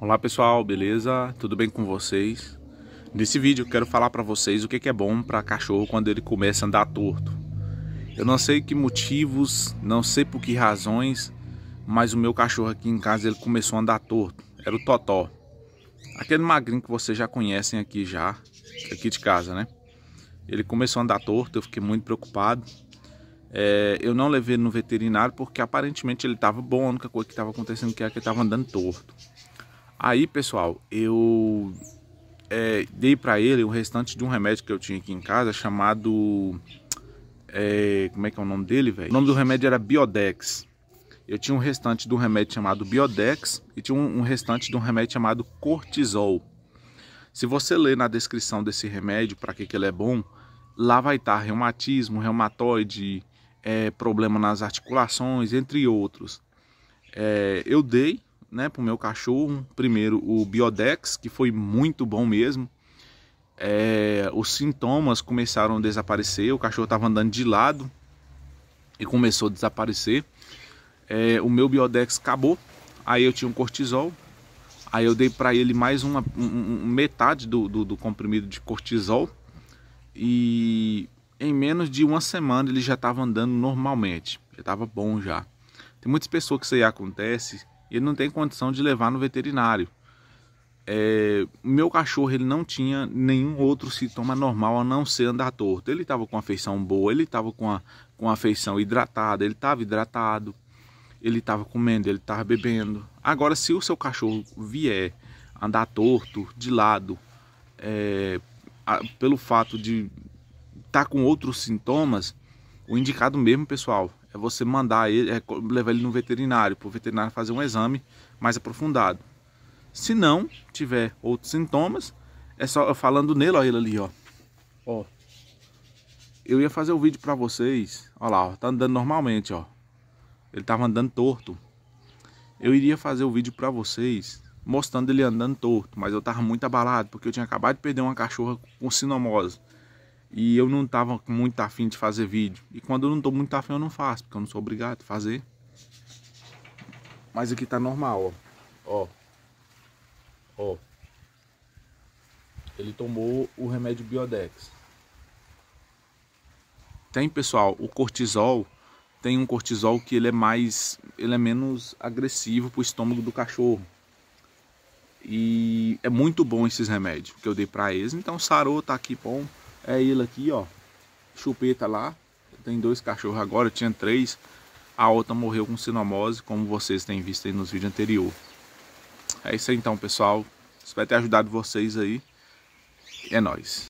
Olá pessoal, beleza? Tudo bem com vocês? Nesse vídeo eu quero falar para vocês o que é bom para cachorro quando ele começa a andar torto. Eu não sei que motivos, não sei por que razões, mas o meu cachorro aqui em casa ele começou a andar torto. Era o Totó. Aquele magrinho que vocês já conhecem aqui já, aqui de casa, né? Ele começou a andar torto, eu fiquei muito preocupado. É, eu não levei no veterinário porque aparentemente ele estava bom, a única coisa que estava acontecendo que era que ele estava andando torto. Aí, pessoal, eu é, dei para ele o restante de um remédio que eu tinha aqui em casa chamado... É, como é que é o nome dele, velho? O nome do remédio era Biodex. Eu tinha um restante de um remédio chamado Biodex e tinha um, um restante de um remédio chamado Cortisol. Se você ler na descrição desse remédio, para que, que ele é bom, lá vai estar tá reumatismo, reumatoide, é, problema nas articulações, entre outros. É, eu dei né, para o meu cachorro, primeiro o Biodex, que foi muito bom mesmo. É, os sintomas começaram a desaparecer, o cachorro estava andando de lado e começou a desaparecer. É, o meu Biodex acabou, aí eu tinha um cortisol, aí eu dei para ele mais uma um, metade do, do, do comprimido de cortisol e menos de uma semana ele já estava andando normalmente, já estava bom já. Tem muitas pessoas que isso aí acontece e ele não tem condição de levar no veterinário. É, meu cachorro ele não tinha nenhum outro sintoma normal a não ser andar torto. Ele estava com a feição boa, ele estava com a, com a feição hidratada, ele estava hidratado, ele estava comendo, ele estava bebendo. Agora, se o seu cachorro vier andar torto, de lado, é, a, pelo fato de está com outros sintomas, o indicado mesmo, pessoal, é você mandar ele, é levar ele no veterinário, para o veterinário fazer um exame mais aprofundado. Se não tiver outros sintomas, é só falando nele, olha ele ali, ó. Ó. Eu ia fazer o um vídeo para vocês. olha lá, ó, tá andando normalmente, ó. Ele tava andando torto. Eu iria fazer o um vídeo para vocês mostrando ele andando torto, mas eu tava muito abalado porque eu tinha acabado de perder uma cachorra com sinomose e eu não estava muito afim de fazer vídeo. E quando eu não estou muito afim, eu não faço, porque eu não sou obrigado a fazer. Mas aqui tá normal, ó. Ó. Ó. Ele tomou o remédio Biodex. Tem, pessoal, o cortisol, tem um cortisol que ele é mais, ele é menos agressivo pro estômago do cachorro. E é muito bom esses remédios que eu dei para eles. Então sarou, tá aqui bom. É ele aqui, ó. Chupeta lá. Tem dois cachorros agora, tinha três. A outra morreu com sinomose, como vocês têm visto aí nos vídeos anteriores. É isso aí então, pessoal. Espero ter ajudado vocês aí. É nóis.